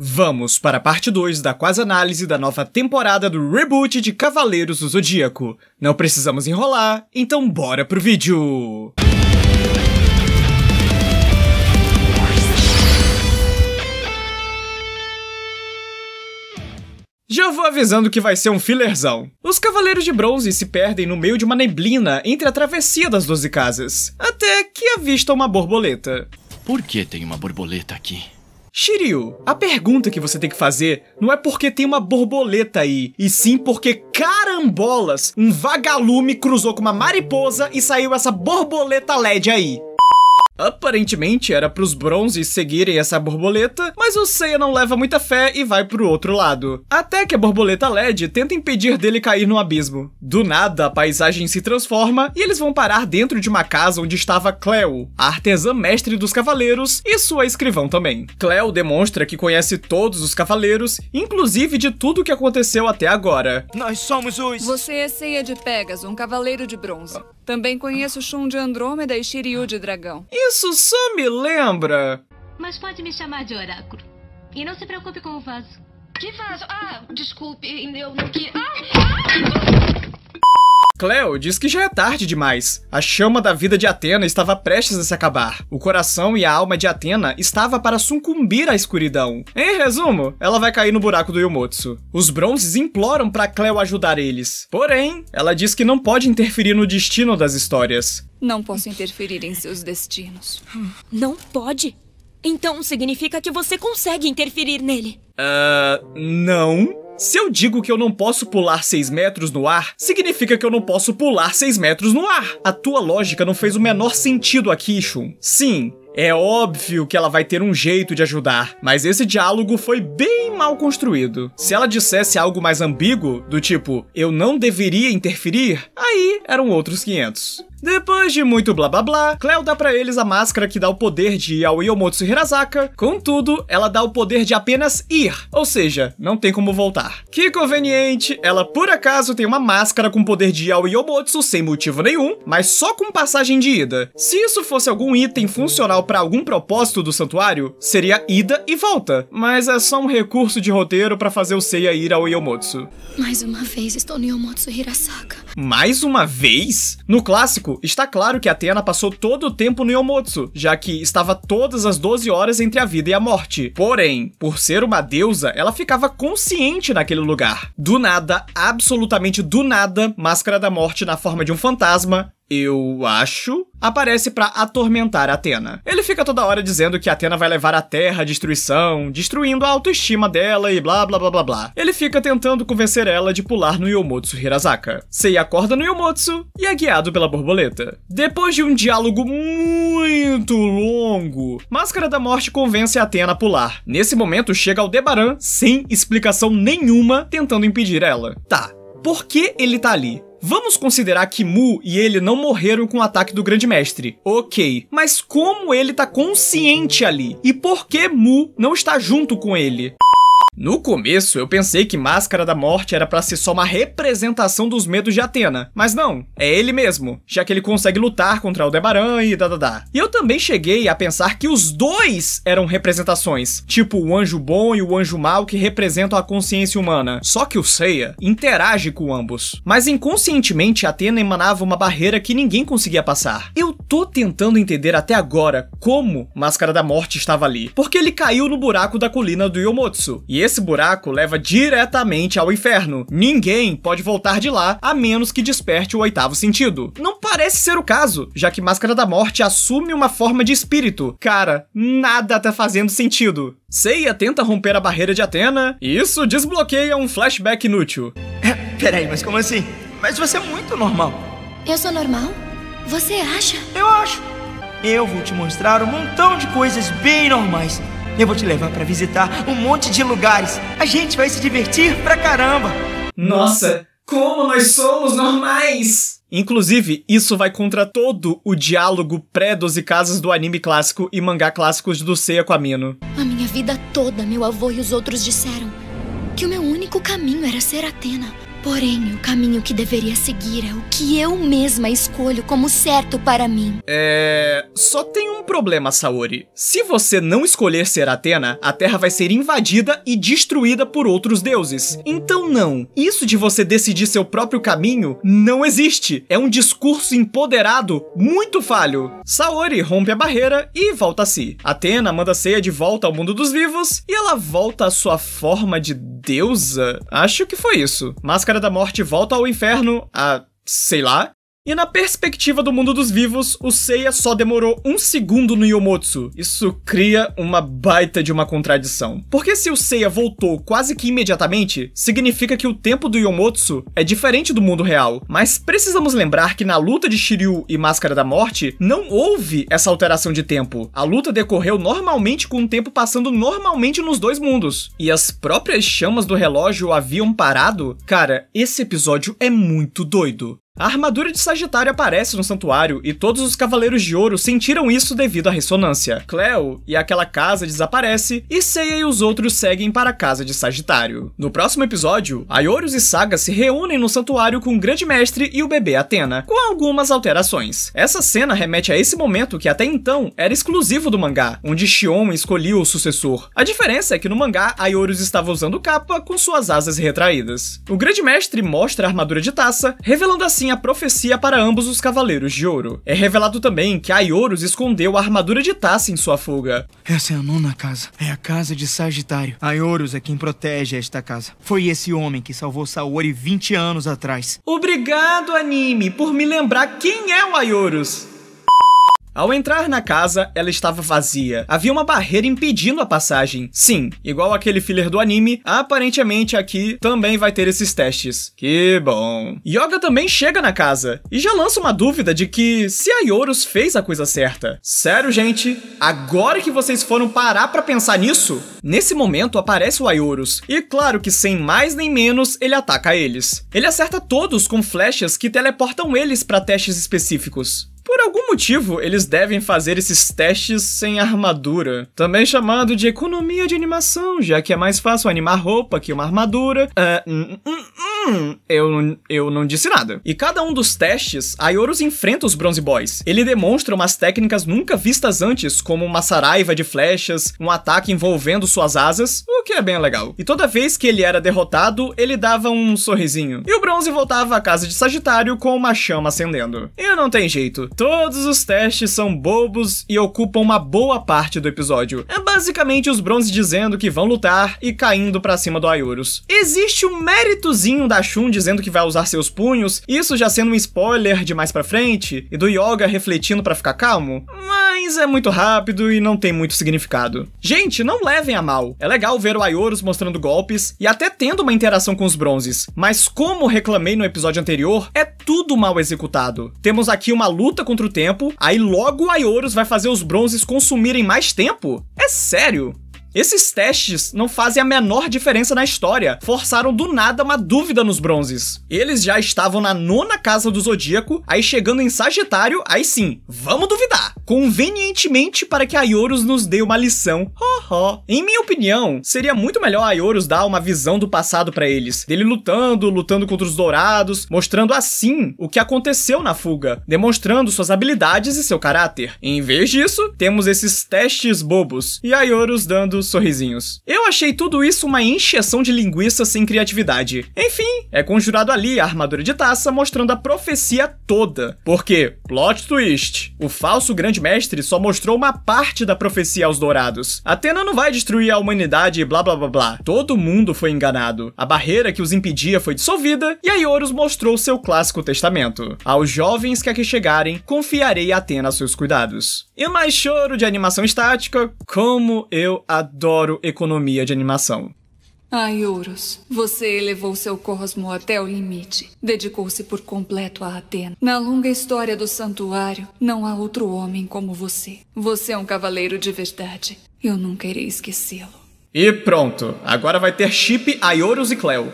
Vamos para a parte 2 da quase análise da nova temporada do reboot de Cavaleiros do Zodíaco. Não precisamos enrolar, então bora pro vídeo! Já vou avisando que vai ser um fillerzão. Os Cavaleiros de Bronze se perdem no meio de uma neblina entre a travessia das Doze Casas, até que avistam uma borboleta. Por que tem uma borboleta aqui? Shiryu, a pergunta que você tem que fazer não é porque tem uma borboleta aí, e sim porque carambolas, um vagalume cruzou com uma mariposa e saiu essa borboleta LED aí. Aparentemente era para os bronzes seguirem essa borboleta, mas o Seiya não leva muita fé e vai para o outro lado. Até que a borboleta LED tenta impedir dele cair no abismo. Do nada, a paisagem se transforma e eles vão parar dentro de uma casa onde estava Cleo, a artesã mestre dos cavaleiros e sua escrivão também. Cleo demonstra que conhece todos os cavaleiros, inclusive de tudo o que aconteceu até agora. Nós somos os... Você é Seiya de Pegasus, um cavaleiro de bronze. Também conheço Shun de Andrômeda e Shiryu de Dragão. Isso só me lembra. Mas pode me chamar de oráculo. E não se preocupe com o vaso. Que vaso? Ah, desculpe, eu não Ah, ah! Cleo diz que já é tarde demais. A chama da vida de Atena estava prestes a se acabar. O coração e a alma de Atena estava para sucumbir à escuridão. Em resumo, ela vai cair no buraco do Yomotsu. Os bronzes imploram para Cleo ajudar eles. Porém, ela diz que não pode interferir no destino das histórias. Não posso interferir em seus destinos. Não pode? Então significa que você consegue interferir nele. Ah, uh, não. Se eu digo que eu não posso pular 6 metros no ar, significa que eu não posso pular 6 metros no ar. A tua lógica não fez o menor sentido aqui, Shun. Sim, é óbvio que ela vai ter um jeito de ajudar, mas esse diálogo foi bem mal construído. Se ela dissesse algo mais ambíguo, do tipo, eu não deveria interferir, aí eram outros 500. Depois de muito blá blá blá, Cleo dá para eles a máscara que dá o poder de ir ao Yomotsu Hirasaka, contudo, ela dá o poder de apenas ir, ou seja, não tem como voltar. Que conveniente, ela por acaso tem uma máscara com poder de ir ao Yomotsu sem motivo nenhum, mas só com passagem de ida. Se isso fosse algum item funcional para algum propósito do santuário, seria ida e volta, mas é só um recurso de roteiro para fazer o Seiya ir ao Yomotsu. Mais uma vez estou no Yomotsu Hirasaka. Mais uma vez? No clássico está claro que Atena passou todo o tempo no Yomotsu, já que estava todas as 12 horas entre a vida e a morte. Porém, por ser uma deusa, ela ficava consciente naquele lugar. Do nada, absolutamente do nada, Máscara da Morte, na forma de um fantasma, eu acho, aparece para atormentar Atena. Ele fica toda hora dizendo que Atena vai levar a Terra à destruição, destruindo a autoestima dela e blá blá blá blá blá. Ele fica tentando convencer ela de pular no Yomotsu Hirasaka. Sei acorda no Yomotsu e é guiado pela borboleta. Depois de um diálogo muito longo, Máscara da Morte convence Atena a pular. Nesse momento chega o Debaran sem explicação nenhuma tentando impedir ela. Tá, por que ele tá ali? Vamos considerar que Mu e ele não morreram com o ataque do Grande Mestre. Ok, mas como ele tá consciente ali? E por que Mu não está junto com ele? No começo, eu pensei que Máscara da Morte era para ser só uma representação dos medos de Atena, mas não, é ele mesmo, já que ele consegue lutar contra Aldebaran e dadadá. E eu também cheguei a pensar que os dois eram representações, tipo o anjo bom e o anjo mau que representam a consciência humana, só que o Seiya interage com ambos. Mas inconscientemente, Atena emanava uma barreira que ninguém conseguia passar. Eu tô tentando entender até agora como Máscara da Morte estava ali, porque ele caiu no buraco da colina do Yomotsu, e esse buraco leva diretamente ao inferno. Ninguém pode voltar de lá a menos que desperte o oitavo sentido. Não parece ser o caso, já que Máscara da Morte assume uma forma de espírito. Cara, nada tá fazendo sentido. Seiya tenta romper a barreira de Atena e isso desbloqueia um flashback inútil. É, peraí, mas como assim? Mas você é muito normal. Eu sou normal? Você acha? Eu acho. Eu vou te mostrar um montão de coisas bem normais eu vou te levar para visitar um monte de lugares. A gente vai se divertir pra caramba. Nossa, como nós somos normais! Inclusive, isso vai contra todo o diálogo pré-12 casas do anime clássico e mangá clássicos do Seiya com a Mino. A minha vida toda, meu avô e os outros disseram que o meu único caminho era ser Atena. Porém, o caminho que deveria seguir é o que eu mesma escolho como certo para mim. É. Só tem um problema, Saori. Se você não escolher ser Atena, a Terra vai ser invadida e destruída por outros deuses. Então, não. Isso de você decidir seu próprio caminho não existe. É um discurso empoderado muito falho. Saori rompe a barreira e volta a si. Atena manda Seiya de volta ao mundo dos vivos e ela volta à sua forma de deusa? Acho que foi isso. Máscara da Morte volta ao inferno, a sei lá, e na perspectiva do mundo dos vivos, o Seiya só demorou um segundo no Yomotsu. Isso cria uma baita de uma contradição. Porque se o Seiya voltou quase que imediatamente, significa que o tempo do Yomotsu é diferente do mundo real. Mas precisamos lembrar que na luta de Shiryu e Máscara da Morte, não houve essa alteração de tempo. A luta decorreu normalmente com o tempo passando normalmente nos dois mundos. E as próprias chamas do relógio haviam parado? Cara, esse episódio é muito doido. A armadura de Sagitário aparece no santuário e todos os Cavaleiros de Ouro sentiram isso devido à ressonância. Cleo e aquela casa desaparece e Seiya e os outros seguem para a casa de Sagitário. No próximo episódio, Aiorus e Saga se reúnem no santuário com o Grande Mestre e o bebê Atena, com algumas alterações. Essa cena remete a esse momento que até então era exclusivo do mangá, onde Shion escolheu o sucessor. A diferença é que no mangá, Aiorus estava usando capa com suas asas retraídas. O Grande Mestre mostra a armadura de taça, revelando assim a profecia para ambos os Cavaleiros de Ouro. É revelado também que Aioros escondeu a armadura de Tassi em sua fuga. Essa é a nona casa. É a casa de Sagitário. Aioros é quem protege esta casa. Foi esse homem que salvou Saori 20 anos atrás. Obrigado, anime, por me lembrar quem é o Aioros. Ao entrar na casa, ela estava vazia. Havia uma barreira impedindo a passagem. Sim, igual aquele filler do anime, aparentemente aqui também vai ter esses testes. Que bom. Yoga também chega na casa e já lança uma dúvida de que se a Yorus fez a coisa certa. Sério, gente? Agora que vocês foram parar para pensar nisso? Nesse momento aparece o Ayorus e claro que sem mais nem menos ele ataca eles. Ele acerta todos com flechas que teleportam eles para testes específicos. Por algum motivo, eles devem fazer esses testes sem armadura, também chamado de economia de animação, já que é mais fácil animar roupa que uma armadura. Uh, hum, eu, eu não disse nada. E cada um dos testes, Ayorus enfrenta os Bronze Boys. Ele demonstra umas técnicas nunca vistas antes, como uma saraiva de flechas, um ataque envolvendo suas asas, o que é bem legal. E toda vez que ele era derrotado, ele dava um sorrisinho. E o Bronze voltava à casa de Sagitário com uma chama acendendo. E não tem jeito, todos os testes são bobos e ocupam uma boa parte do episódio. É basicamente os Bronze dizendo que vão lutar e caindo para cima do Ayorus. Existe um méritozinho da Shun dizendo que vai usar seus punhos, isso já sendo um spoiler de mais pra frente, e do Yoga refletindo para ficar calmo, mas é muito rápido e não tem muito significado. Gente, não levem a mal. É legal ver o Aioros mostrando golpes e até tendo uma interação com os bronzes, mas como reclamei no episódio anterior, é tudo mal executado. Temos aqui uma luta contra o tempo, aí logo o Aioros vai fazer os bronzes consumirem mais tempo? É sério? Esses testes não fazem a menor diferença na história, forçaram do nada uma dúvida nos bronzes. Eles já estavam na nona casa do Zodíaco, aí chegando em Sagitário, aí sim, vamos duvidar! Convenientemente para que a Ioros nos dê uma lição. Ho, ho. Em minha opinião, seria muito melhor a Ioros dar uma visão do passado para eles, dele lutando, lutando contra os Dourados, mostrando assim o que aconteceu na fuga, demonstrando suas habilidades e seu caráter. Em vez disso, temos esses testes bobos, e a Ioros dando dos sorrisinhos. Eu achei tudo isso uma encheção de linguiça sem criatividade. Enfim, é conjurado ali a armadura de taça mostrando a profecia toda. Porque, plot twist, o falso grande mestre só mostrou uma parte da profecia aos dourados. Atena não vai destruir a humanidade e blá blá blá blá. Todo mundo foi enganado. A barreira que os impedia foi dissolvida e a Ioros mostrou seu clássico testamento. Aos jovens que aqui chegarem, confiarei a Atena seus cuidados. E mais choro de animação estática, como eu adoro adoro economia de animação. Ai, Ouros, você elevou seu cosmo até o limite. Dedicou-se por completo a Atena. Na longa história do santuário, não há outro homem como você. Você é um cavaleiro de verdade. Eu nunca irei esquecê-lo. E pronto, agora vai ter Chip, Aiorus e Cleo.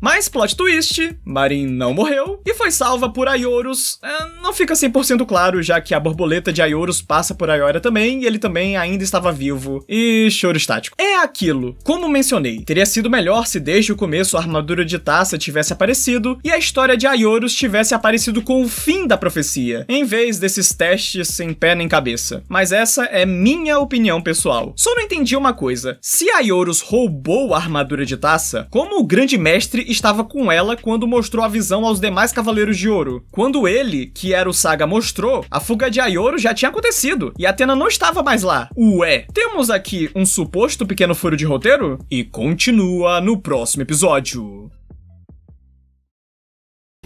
Mas plot twist, Marin não morreu e foi salva por Ayorus. É, não fica 100% claro, já que a borboleta de Ayorus passa por Ayora também e ele também ainda estava vivo. E choro estático. É aquilo. Como mencionei, teria sido melhor se desde o começo a armadura de Taça tivesse aparecido e a história de Ayorus tivesse aparecido com o fim da profecia, em vez desses testes sem pé nem cabeça. Mas essa é minha opinião pessoal. Só não entendi uma coisa. Se Ayorus roubou a armadura de Taça, como o grande mestre estava com ela quando mostrou a visão aos demais Cavaleiros de Ouro. Quando ele, que era o Saga, mostrou, a fuga de Aioro já tinha acontecido e Atena não estava mais lá. Ué, temos aqui um suposto pequeno furo de roteiro? E continua no próximo episódio.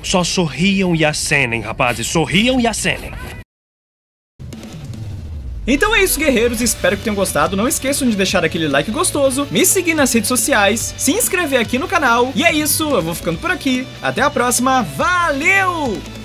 Só sorriam e acenem, rapazes, sorriam e acenem. Então é isso, guerreiros, espero que tenham gostado. Não esqueçam de deixar aquele like gostoso, me seguir nas redes sociais, se inscrever aqui no canal. E é isso, eu vou ficando por aqui. Até a próxima, valeu!